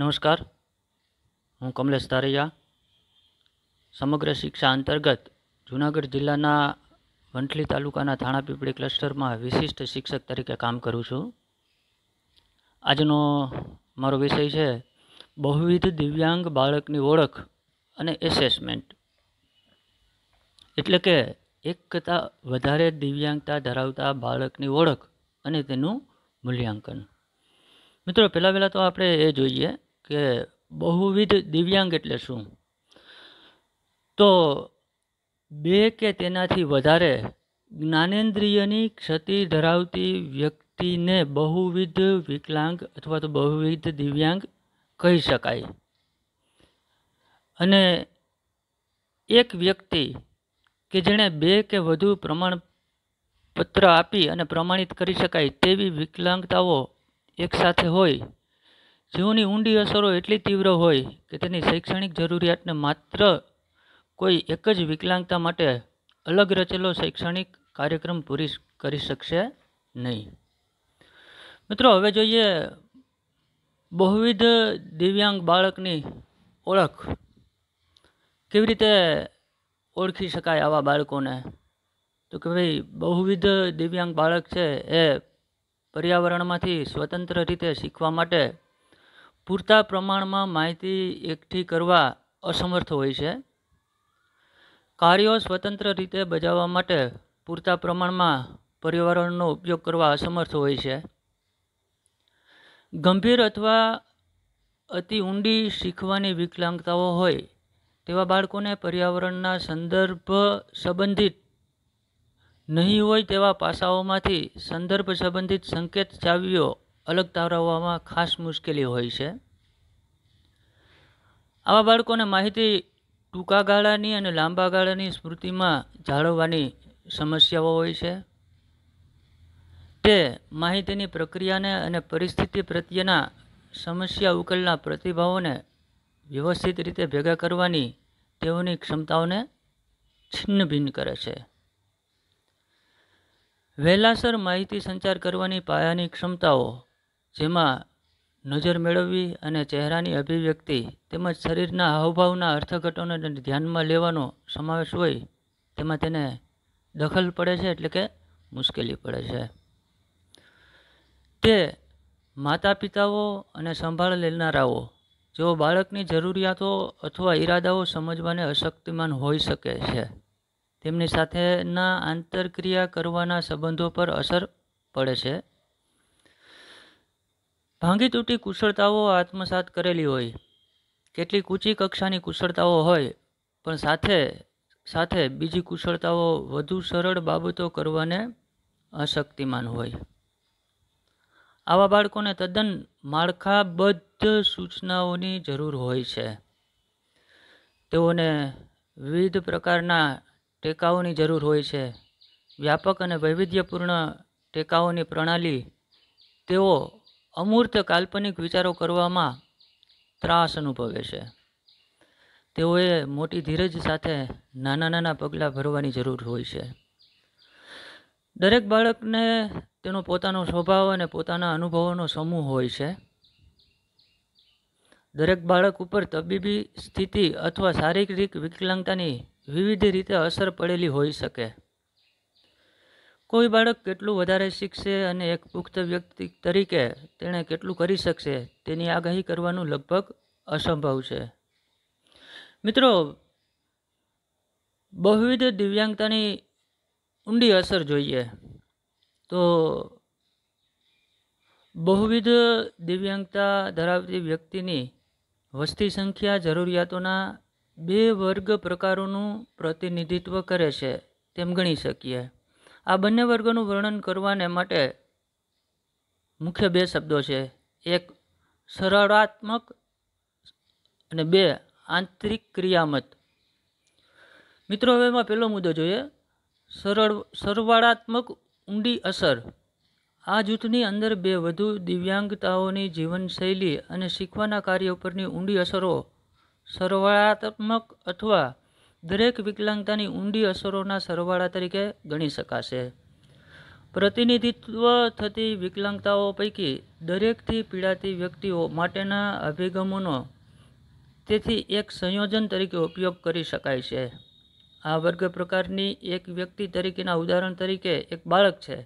નમસ્કાર હું કમલેશ તારૈયા સમગ્ર શિક્ષા અંતર્ગત જૂનાગઢ જિલ્લાના વંટલી તાલુકાના થાણાપીપળી ક્લસ્ટરમાં વિશિષ્ટ શિક્ષક તરીકે કામ કરું છું આજનો મારો વિષય છે બહુવિધ દિવ્યાંગ બાળકની ઓળખ અને એસેસમેન્ટ એટલે કે એક કરતાં વધારે દિવ્યાંગતા ધરાવતા બાળકની ઓળખ અને તેનું મૂલ્યાંકન મિત્રો પહેલાં પહેલાં તો આપણે એ જોઈએ કે બહુવિધ દિવ્યાંગ એટલે શું તો બે કે તેનાથી વધારે જ્ઞાનેન્દ્રિયની ક્ષતિ ધરાવતી વ્યક્તિને બહુવિધ વિકલાંગ અથવા તો બહુવિધ દિવ્યાંગ કહી શકાય અને એક વ્યક્તિ કે જેણે બે કે વધુ પ્રમાણપત્ર આપી અને પ્રમાણિત કરી શકાય તેવી વિકલાંગતાઓ એકસાથે હોય જીવની ઊંડી અસરો એટલી તીવ્ર હોય કે તેની શૈક્ષણિક જરૂરિયાતને માત્ર કોઈ એક જ વિકલાંગતા માટે અલગ રચેલો શૈક્ષણિક કાર્યક્રમ પૂરી કરી શકશે નહીં મિત્રો હવે જોઈએ બહુવિધ દિવ્યાંગ બાળકની ઓળખ કેવી રીતે ઓળખી શકાય આવા બાળકોને તો કે ભાઈ બહુવિધ દિવ્યાંગ બાળક છે એ પર્યાવરણમાંથી સ્વતંત્ર રીતે શીખવા માટે પૂરતા પ્રમાણમાં માહિતી એકઠી કરવા અસમર્થ હોય છે કાર્યો સ્વતંત્ર રીતે બજાવવા માટે પૂરતા પ્રમાણમાં પર્યાવરણનો ઉપયોગ કરવા અસમર્થ હોય છે ગંભીર અથવા અતિ ઊંડી શીખવાની વિકલાંગતાઓ હોય તેવા બાળકોને પર્યાવરણના સંદર્ભ સંબંધિત નહીં હોય તેવા પાસાઓમાંથી સંદર્ભ સંબંધિત સંકેત ચાવીઓ અલગ તારવવામાં ખાસ મુશ્કેલી હોય છે આવા બાળકોને માહિતી ટૂંકા ગાળાની અને લાંબા ગાળાની સ્મૃતિમાં જાળવવાની સમસ્યાઓ હોય છે તે માહિતીની પ્રક્રિયાને અને પરિસ્થિતિ પ્રત્યેના સમસ્યા ઉકેલના પ્રતિભાવોને વ્યવસ્થિત રીતે ભેગા કરવાની તેઓની ક્ષમતાઓને છિન્નભિન્ન કરે છે વહેલાસર માહિતી સંચાર કરવાની પાયાની ક્ષમતાઓ જેમાં નજર મેળવવી અને ચહેરાની અભિવ્યક્તિ તેમજ શરીરના હાવભાવના અર્થઘટનોને ધ્યાનમાં લેવાનો સમાવેશ હોય તેમાં તેને દખલ પડે છે એટલે કે મુશ્કેલી પડે છે તે માતા પિતાઓ અને સંભાળ લેનારાઓ જેઓ બાળકની જરૂરિયાતો અથવા ઈરાદાઓ સમજવાને અશક્તિમાન હોઈ શકે છે તેમની સાથેના આંતરક્રિયા કરવાના સંબંધો પર અસર પડે છે ભાંગી તૂટી કુશળતાઓ આત્મસાત કરેલી હોય કેટલીક ઊંચી કક્ષાની કુશળતાઓ હોય પણ સાથે સાથે બીજી કુશળતાઓ વધુ સરળ બાબતો કરવાને અશક્તિમાન હોય આવા બાળકોને તદ્દન માળખાબદ્ધ સૂચનાઓની જરૂર હોય છે તેઓને વિવિધ પ્રકારના ટેકાઓની જરૂર હોય છે વ્યાપક અને વૈવિધ્યપૂર્ણ ટેકાઓની પ્રણાલી તેઓ અમૂર્ત કાલ્પનિક વિચારો કરવામાં ત્રાસ અનુભવે છે તેઓએ મોટી ધીરજ સાથે નાના નાના પગલાં ભરવાની જરૂર હોય છે દરેક બાળકને તેનો પોતાનો સ્વભાવ અને પોતાના અનુભવોનો સમૂહ હોય છે દરેક બાળક ઉપર તબીબી સ્થિતિ અથવા શારીરિક વિકલાંગતાની વિવિધ રીતે અસર પડેલી હોઈ શકે કોઈ બાળક કેટલું વધારે શીખશે અને એક પુખ્ત વ્યક્તિ તરીકે તેણે કેટલું કરી શકશે તેની આગાહી કરવાનું લગભગ અસંભવ છે મિત્રો બહુવિધ દિવ્યાંગતાની ઊંડી અસર જોઈએ તો બહુવિધ દિવ્યાંગતા ધરાવતી વ્યક્તિની વસ્તી સંખ્યા જરૂરિયાતોના બે વર્ગ પ્રકારોનું પ્રતિનિધિત્વ કરે છે તેમ ગણી શકીએ આ બંને વર્ગોનું વર્ણન કરવાને માટે મુખ્ય બે શબ્દો છે એક સરળાત્મક અને બે આંતરિક ક્રિયામત મિત્રો હવે એમાં પહેલો મુદ્દો જોઈએ સરળ સરવાળાત્મક ઊંડી અસર આ જૂથની અંદર બે વધુ દિવ્યાંગતાઓની જીવનશૈલી અને શીખવાના કાર્ય ઉપરની ઊંડી અસરો સરવાળાત્મક અથવા દરેક વિકલાંગતાની ઊંડી અસરોના સરવાળા તરીકે ગણી શકાશે પ્રતિનિધિત્વ થતી વિકલાંગતાઓ પૈકી દરેકથી પીડાતી વ્યક્તિઓ માટેના અભિગમોનો તેથી એક સંયોજન તરીકે ઉપયોગ કરી શકાય છે આ વર્ગ પ્રકારની એક વ્યક્તિ તરીકેના ઉદાહરણ તરીકે એક બાળક છે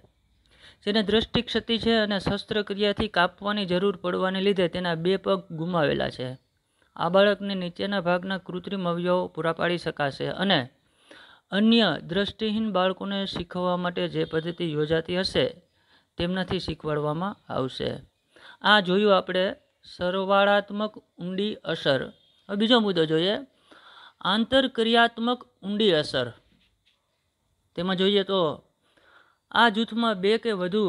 જેને દ્રષ્ટિ ક્ષતિ છે અને શસ્ત્રક્રિયાથી કાપવાની જરૂર પડવાને લીધે તેના બે પગ ગુમાવેલા છે આ બાળકને નીચેના ભાગના કૃત્રિમ અવયવો પૂરા પાડી શકાશે અને અન્ય દ્રષ્ટિહીન બાળકોને શીખવવા માટે જે પદ્ધતિ યોજાતી હશે તેમનાથી શીખવાડવામાં આવશે આ જોયું આપણે સરવાળાત્મક ઊંડી અસર હવે બીજો મુદ્દો જોઈએ આંતરક્રિયાત્મક ઊંડી અસર તેમાં જોઈએ તો આ જૂથમાં બે કે વધુ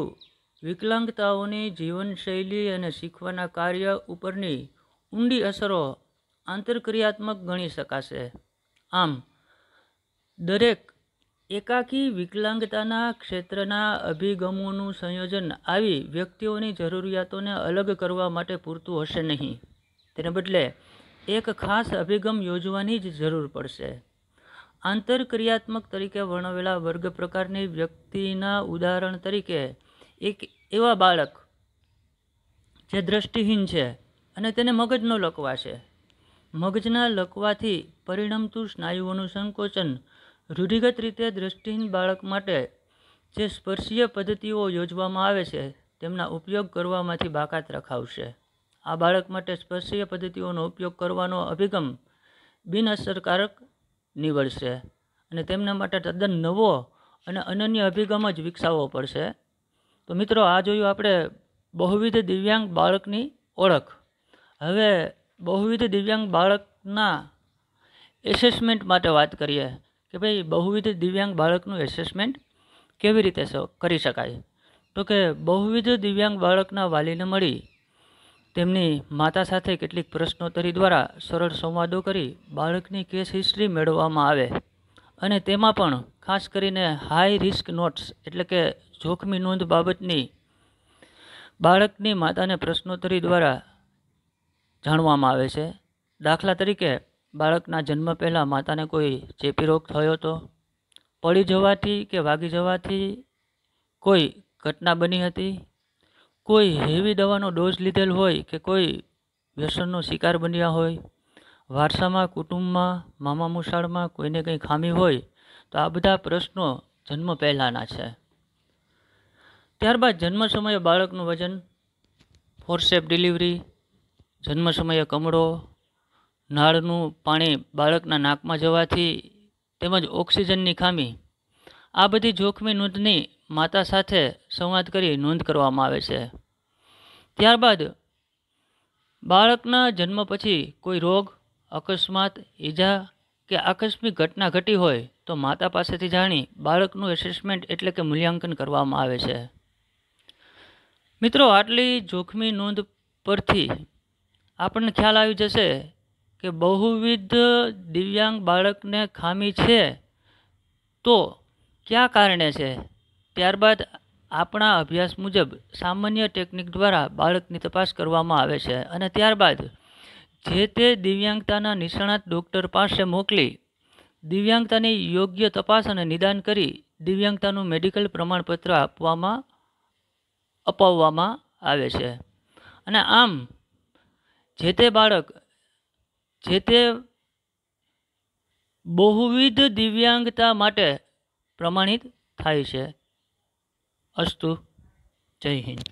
વિકલાંગતાઓની જીવનશૈલી અને શીખવાના કાર્ય ઉપરની ઊંડી અસરો આંતરક્રિયાત્મક ગણી શકાશે આમ દરેક એકાકી વિકલાંગતાના ક્ષેત્રના અભિગમોનું સંયોજન આવી વ્યક્તિઓની જરૂરિયાતોને અલગ કરવા માટે પૂરતું હશે નહીં તેને બદલે એક ખાસ અભિગમ યોજવાની જ જરૂર પડશે આંતરક્રિયાત્મક તરીકે વર્ણવેલા વર્ગ પ્રકારની વ્યક્તિના ઉદાહરણ તરીકે એક એવા બાળક જે દ્રષ્ટિહીન છે અને તેને મગજનો લકવાશે મગજના લકવાથી પરિણમતું સ્નાયુઓનું સંકોચન રૂઢિગત રીતે દૃષ્ટિહીન બાળક માટે જે સ્પર્શીય પદ્ધતિઓ યોજવામાં આવે છે તેમના ઉપયોગ કરવામાંથી બાકાત રખાવશે આ બાળક માટે સ્પર્શીય પદ્ધતિઓનો ઉપયોગ કરવાનો અભિગમ બિનઅસરકારક નીવડશે અને તેમના માટે તદ્દન નવો અને અનન્ય અભિગમ જ વિકસાવવો પડશે તો મિત્રો આ જોયું આપણે બહુવિધ દિવ્યાંગ બાળકની ઓળખ હવે બહુવિધ દિવ્યાંગ બાળકના એસેસમેન્ટ માટે વાત કરીએ કે ભાઈ બહુવિધ દિવ્યાંગ બાળકનું એસેસમેન્ટ કેવી રીતે કરી શકાય તો કે બહુવિધ દિવ્યાંગ બાળકના વાલીને મળી તેમની માતા સાથે કેટલીક પ્રશ્નોત્તરી દ્વારા સરળ સંવાદો કરી બાળકની કેસ હિસ્ટ્રી મેળવવામાં આવે અને તેમાં પણ ખાસ કરીને હાઈ રિસ્ક નોટ્સ એટલે કે જોખમી નોંધ બાબતની બાળકની માતાને પ્રશ્નોત્તરી દ્વારા જાણવામાં આવે છે દાખલા તરીકે બાળકના જન્મ પહેલાં માતાને કોઈ ચેપી રોગ થયો હતો પડી જવાથી કે વાગી જવાથી કોઈ ઘટના બની હતી કોઈ હેવી દવાનો ડોઝ લીધેલ હોય કે કોઈ વ્યસનનો શિકાર બન્યા હોય વારસામાં કુટુંબમાં મામા મુશાળમાં કોઈને કંઈ ખામી હોય તો આ બધા પ્રશ્નો જન્મ પહેલાંના છે ત્યારબાદ જન્મ સમયે બાળકનું વજન ફોરસેપ ડિલિવરી જન્મ સમયે કમળો નાળનું પાણી બાળકના નાકમાં જવાથી તેમજ ઓક્સિજનની ખામી આ બધી જોખમી નોંધની માતા સાથે સંવાદ કરી નોંધ કરવામાં આવે છે ત્યારબાદ બાળકના જન્મ પછી કોઈ રોગ અકસ્માત ઈજા કે આકસ્મિક ઘટના ઘટી હોય તો માતા પાસેથી જાણી બાળકનું એસેસમેન્ટ એટલે કે મૂલ્યાંકન કરવામાં આવે છે મિત્રો આટલી જોખમી નોંધ પરથી આપણને ખ્યાલ આવી જશે કે બહુવિધ દિવ્યાંગ બાળકને ખામી છે તો કયા કારણે છે ત્યારબાદ આપણા અભ્યાસ મુજબ સામાન્ય ટેકનિક દ્વારા બાળકની તપાસ કરવામાં આવે છે અને ત્યારબાદ જે તે દિવ્યાંગતાના નિષ્ણાત ડૉક્ટર પાસે મોકલી દિવ્યાંગતાની યોગ્ય તપાસ અને નિદાન કરી દિવ્યાંગતાનું મેડિકલ પ્રમાણપત્ર આપવામાં અપાવવામાં આવે છે અને આમ જે તે બાળક જે તે બહુવિધ દિવ્યાંગતા માટે પ્રમાણિત થાય છે અસ્તુ જય હિન્દ